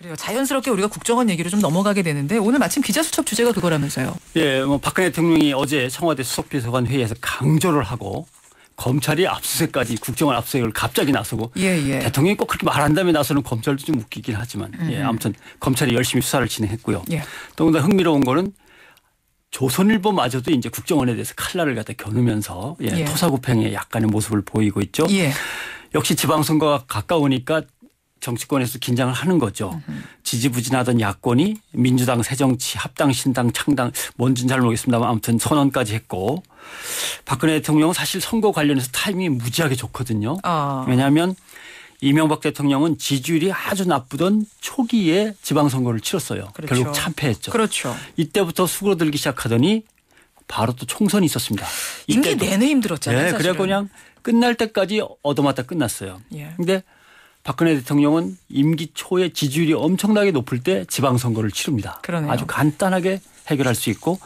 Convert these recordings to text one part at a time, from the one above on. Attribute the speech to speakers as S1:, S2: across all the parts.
S1: 그래요. 자연스럽게 우리가 국정원 얘기로 좀 넘어가게 되는데 오늘 마침 기자수첩 주제가 그거라면서요. 예, 뭐 박근혜 대통령이 어제 청와대 수석비서관 회의에서 강조를 하고 검찰이 압수수색까지 국정원 압수수색을 갑자기 나서고 예, 예. 대통령이 꼭 그렇게 말한다면 나서는 검찰도 좀 웃기긴 하지만 음. 예, 아무튼 검찰이 열심히 수사를 진행했고요. 예. 더 흥미로운 거는 조선일보마저도 이제 국정원에 대해서 칼날을 갖다 겨누면서 예, 예. 토사구팽의 약간의 모습을 보이고 있죠. 예. 역시 지방선거가 가까우니까 정치권에서 긴장을 하는 거죠. 지지부진하던 야권이 민주당, 새정치, 합당, 신당, 창당 뭔진 잘 모르겠습니다만 아무튼 선언까지 했고 박근혜 대통령은 사실 선거 관련해서 타이밍이 무지하게 좋거든요. 어. 왜냐하면 이명박 대통령은 지지율이 아주 나쁘던 초기에 지방선거를 치렀어요. 그렇죠. 결국 참패했죠. 그렇죠. 이때부터 수그러들기 시작하더니 바로 또 총선이 있었습니다. 임기 내내 힘들었잖아요. 네, 예, 그래 그냥 끝날 때까지 얻어맞다 끝났어요. 예. 근데 박근혜 대통령은 임기 초에 지지율이 엄청나게 높을 때 지방선거를 치릅니다. 그러네요. 아주 간단하게 해결할 수 있고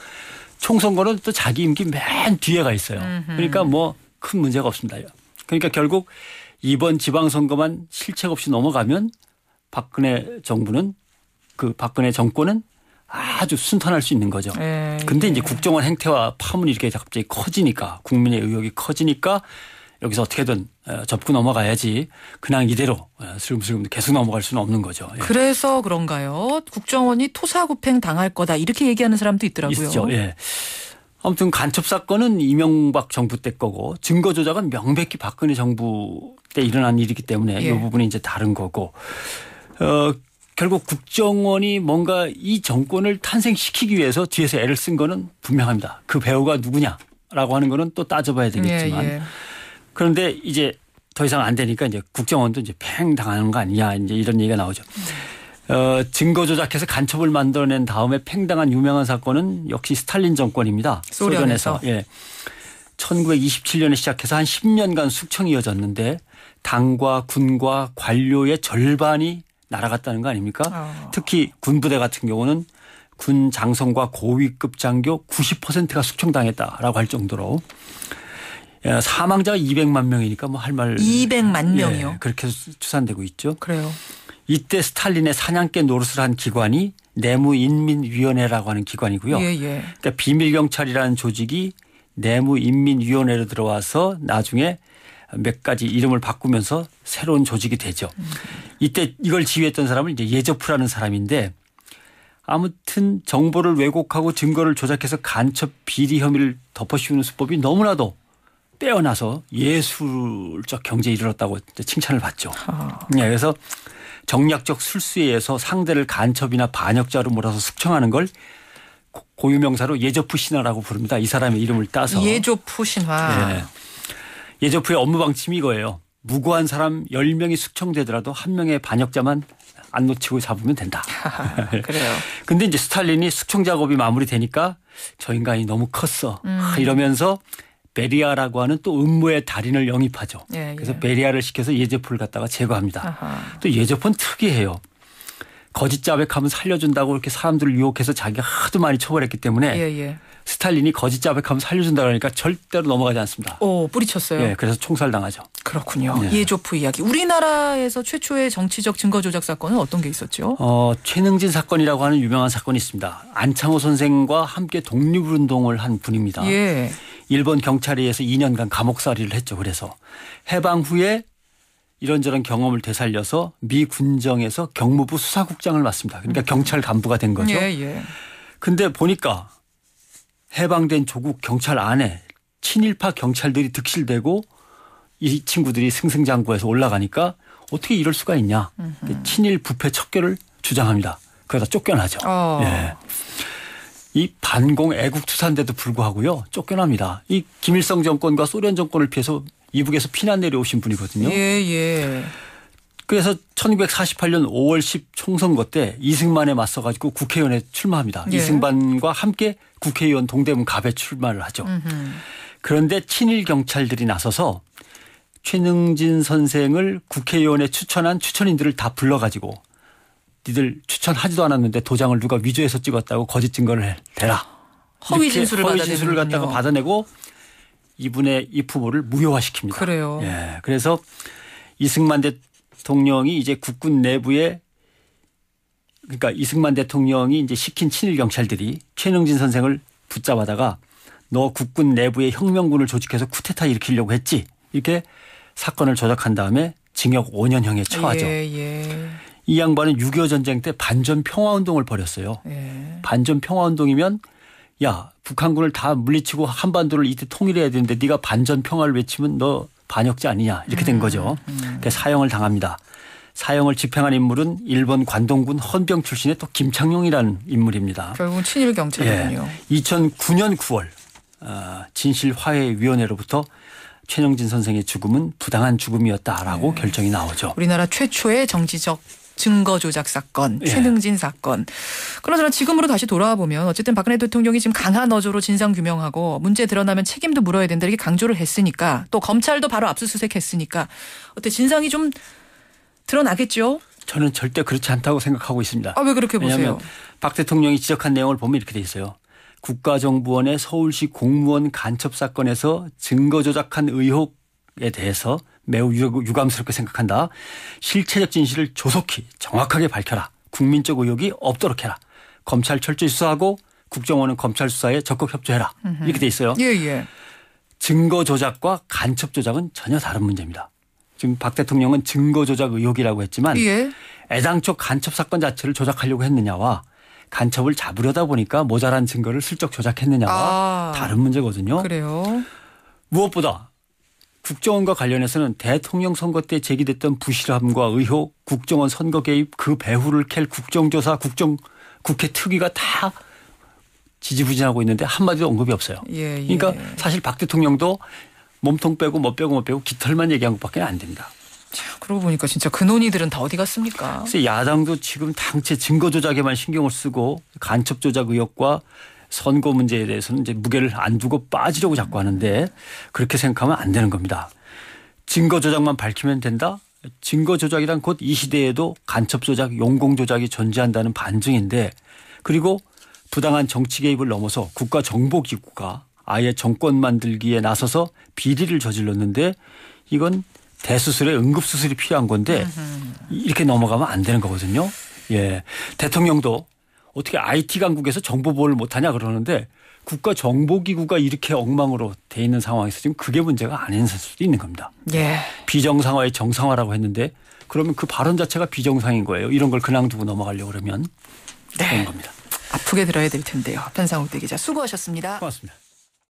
S1: 총선거는 또 자기 임기 맨 뒤에 가 있어요. 그러니까 뭐 큰 문제가 없습니다. 그러니까 결국 이번 지방선거만 실책 없이 넘어가면 박근혜 정부는 그 박근혜 정권은 아주 순탄할 수 있는 거죠. 에이. 예, 근데 예. 이제 국정원 행태와 파문이 이렇게 갑자기 커지니까 국민의 의혹이 커지니까 여기서 어떻게든 어, 접고 넘어가야지 그냥 이대로 어, 슬금슬금 계속 넘어갈 수는 없는 거죠. 예. 그래서 그런가요? 국정원이 토사구팽 당할 거다 이렇게 얘기하는 사람도 있더라고요. 있죠. 예. 아무튼 간첩 사건은 이명박 정부 때 거고 증거 조작은 명백히 박근혜 정부 때 일어난 일이기 때문에 예. 이 부분이 이제 다른 거고 어 결국 국정원이 뭔가 이 정권을 탄생시키기 위해서 뒤에서 애를 쓴 거는 분명합니다. 그 배우가 누구냐라고 하는 거는 또 따져봐야 되겠지만 예, 예. 그런데 이제 더 이상 안 되니까 이제 국정원도 이제 팽 당하는 거 아니냐 이제 이런 얘기가 나오죠. 어, 증거 조작해서 간첩을 만들어낸 다음에 팽당한 유명한 사건은 역시 스탈린 정권입니다. 소련에서. 소련에서. 예. 1927년에 시작해서 한 10년간 숙청이 이어졌는데 당과 군과 관료의 절반이 날아갔다는 거 아닙니까? 어. 특히 군부대 같은 경우는 군 장성과 고위급 장교 90%가 숙청당했다라고 할 정도로 예, 사망자가 200만 명이니까 뭐 할 말. 200만 예, 명이요. 예, 그렇게 추산되고 있죠. 그래요. 이때 스탈린의 사냥개 노릇을 한 기관이 내무인민위원회라고 하는 기관이고요. 예, 예. 그러니까 비밀경찰이라는 조직이 내무인민위원회로 들어와서 나중에 몇 가지 이름을 바꾸면서 새로운 조직이 되죠. 이때 이걸 지휘했던 사람은 이제 예저프라는 사람인데 아무튼 정보를 왜곡하고 증거를 조작해서 간첩 비리 혐의를 덮어씌우는 수법이 너무나도 빼어나서 예술적 경제에 이르렀다고 칭찬을 받죠. 아. 예, 그래서 정략적 술수에 의해서 상대를 간첩이나 반역자로 몰아서 숙청하는 걸 고유명사로 예조프 신화라고 부릅니다. 이 사람의 이름을 따서. 예조프 신화. 네. 예. 예조프의 업무 방침이 이거예요. 무고한 사람 10명이 숙청되더라도 한 명의 반역자만 안 놓치고 잡으면 된다. 그래요. 근데 이제 스탈린이 숙청 작업이 마무리되니까 저 인간이 너무 컸어. 음. 이러면서 베리아라고 하는 또 음모의 달인을 영입하죠. 예, 예. 그래서 베리아를 시켜서 예제포를 갖다가 제거합니다. 아하. 또 예제포는 특이해요. 거짓 자백하면 살려준다고 이렇게 사람들을 유혹해서 자기가 하도 많이 처벌했기 때문에 예, 예. 스탈린이 거짓 자백하면 살려준다 그러니까 절대로 넘어가지 않습니다. 오, 어, 뿌리쳤어요. 예, 그래서 총살당하죠. 그렇군요. 예. 예조프 이야기. 우리나라에서 최초의 정치적 증거 조작 사건은 어떤 게 있었죠? 어, 최능진 사건이라고 하는 유명한 사건이 있습니다. 안창호 선생과 함께 독립운동을 한 분입니다. 예. 일본 경찰에 의해서 2년간 감옥살이를 했죠. 그래서 해방 후에 이런저런 경험을 되살려서 미 군정에서 경무부 수사국장을 맡습니다. 그러니까 음. 경찰 간부가 된 거죠. 예, 예. 근데 보니까 해방된 조국 경찰 안에 친일파 경찰들이 득실되고 이 친구들이 승승장구해서 올라가니까 어떻게 이럴 수가 있냐. 음흠. 친일 부패 척결을 주장합니다. 그러다 쫓겨나죠. 어. 예. 이 반공 애국투사인데도 불구하고요 쫓겨납니다. 이 김일성 정권과 소련 정권을 피해서 이북에서 피난 내려오신 분이거든요. 예 예. 그래서 1948년 5월 10 총선거 때 이승만에 맞서 가지고 국회의원에 출마합니다. 예. 이승만과 함께 국회의원 동대문 갑에 출마를 하죠. 음흠. 그런데 친일 경찰들이 나서서 최능진 선생을 국회의원에 추천한 추천인들을 다 불러가지고 니들 추천하지도 않았는데 도장을 누가 위조해서 찍었다고 거짓 증거를 대라.
S2: 허위 진술을 허위 진술을 갖다가
S1: 받아내고 이분의 입후보를 무효화시킵니다. 그래요. 예. 그래서 이승만 대통령이 이제 국군 내부에 그러니까 이승만 대통령이 이제 시킨 친일 경찰들이 최능진 선생을 붙잡아다가 너 국군 내부에 혁명군을 조직해서 쿠데타 일으키려고 했지. 이렇게 사건을 조작한 다음에 징역 5년형에 처하죠. 예, 예. 이 양반은 6.25 전쟁 때 반전 평화 운동을 벌였어요. 예. 반전 평화 운동이면 야 북한군을 다 물리치고 한반도를 이때 통일해야 되는데 네가 반전 평화를 외치면 너 반역자 아니냐 이렇게 된 음, 거죠. 음. 음. 그 사형을 당합니다. 사형을 집행한 인물은 일본 관동군 헌병 출신의 또김창용이라는 인물입니다. 결국 친일 경찰이군요. 예. 2009년 9월 어, 진실화해위원회로부터 최영진 선생의 죽음은 부당한 죽음이었다라고 네. 결정이 나오죠. 우리나라 최초의 정치적 증거 조작 사건, 예. 최능진 예. 사건. 그러나 지금으로 다시 돌아와 보면 어쨌든 박근혜 대통령이 지금 강한 어조로 진상 규명하고 문제 드러나면 책임도 물어야 된다 이렇게 강조를 했으니까 또 검찰도 바로 압수수색했으니까 어때 진상이 좀 드러나겠죠? 저는 절대 그렇지 않다고 생각하고 있습니다. 아, 왜 그렇게 보세요? 박 대통령이 지적한 내용을 보면 이렇게 돼 있어요. 국가정보원의 서울시 공무원 간첩 사건에서 증거 조작한 의혹에 대해서 매우 유감스럽게 생각한다. 실체적 진실을 조속히 정확하게 밝혀라. 국민적 의혹이 없도록 해라. 검찰 철저히 수사하고 국정원은 검찰 수사에 적극 협조해라. 음흠. 이렇게 돼 있어요. 예, 예. 증거 조작과 간첩 조작은 전혀 다른 문제입니다. 지금 박 대통령은 증거 조작 의혹이라고 했지만 예. 애당초 간첩 사건 자체를 조작하려고 했느냐와 간첩을 잡으려다 보니까 모자란 증거를 슬쩍 조작했느냐와 아. 다른 문제거든요. 그래요. 무엇보다 국정원과 관련해서는 대통령 선거 때 제기됐던 부실함과 의혹, 국정원 선거 개입 그 배후를 캘 국정조사, 국정 국회 특위가 다 지지부진하고 있는데 한마디도 언급이 없어요. 예, 예. 그러니까 사실 박 대통령도 몸통 빼고 뭐 빼고 뭐 빼고 깃털만 얘기한 것밖에 안 됩니다. 참, 그러고 보니까 진짜 근원이들은 그 다 어디 갔습니까? 야당도 지금 당체 증거 조작에만 신경을 쓰고 간첩 조작 의혹과 선거 문제에 대해서는 이제 무게를 안 두고 빠지려고 자꾸 하는데 그렇게 생각하면 안 되는 겁니다. 증거 조작만 밝히면 된다? 증거 조작이란 곧 이 시대에도 간첩 조작, 용공 조작이 존재한다는 반증인데 그리고 부당한 정치 개입을 넘어서 국가 정보 기구가 아예 정권 만들기에 나서서 비리를 저질렀는데 이건 대수술에 응급 수술이 필요한 건데 이렇게 넘어가면 안 되는 거거든요. 예. 대통령도 어떻게 IT 강국에서 정보 보호를 못하냐 그러는데 국가 정보기구가 이렇게 엉망으로 돼 있는 상황에서 지금 그게 문제가 아닌 수도 있는 겁니다. 예. 비정상화의 정상화라고 했는데 그러면 그 발언 자체가 비정상인 거예요. 이런 걸 그냥 두고 넘어가려고 그러면 네. 그런 겁니다. 아프게 들어야 될 텐데요. 변상욱 대기자 수고하셨습니다. 고맙습니다.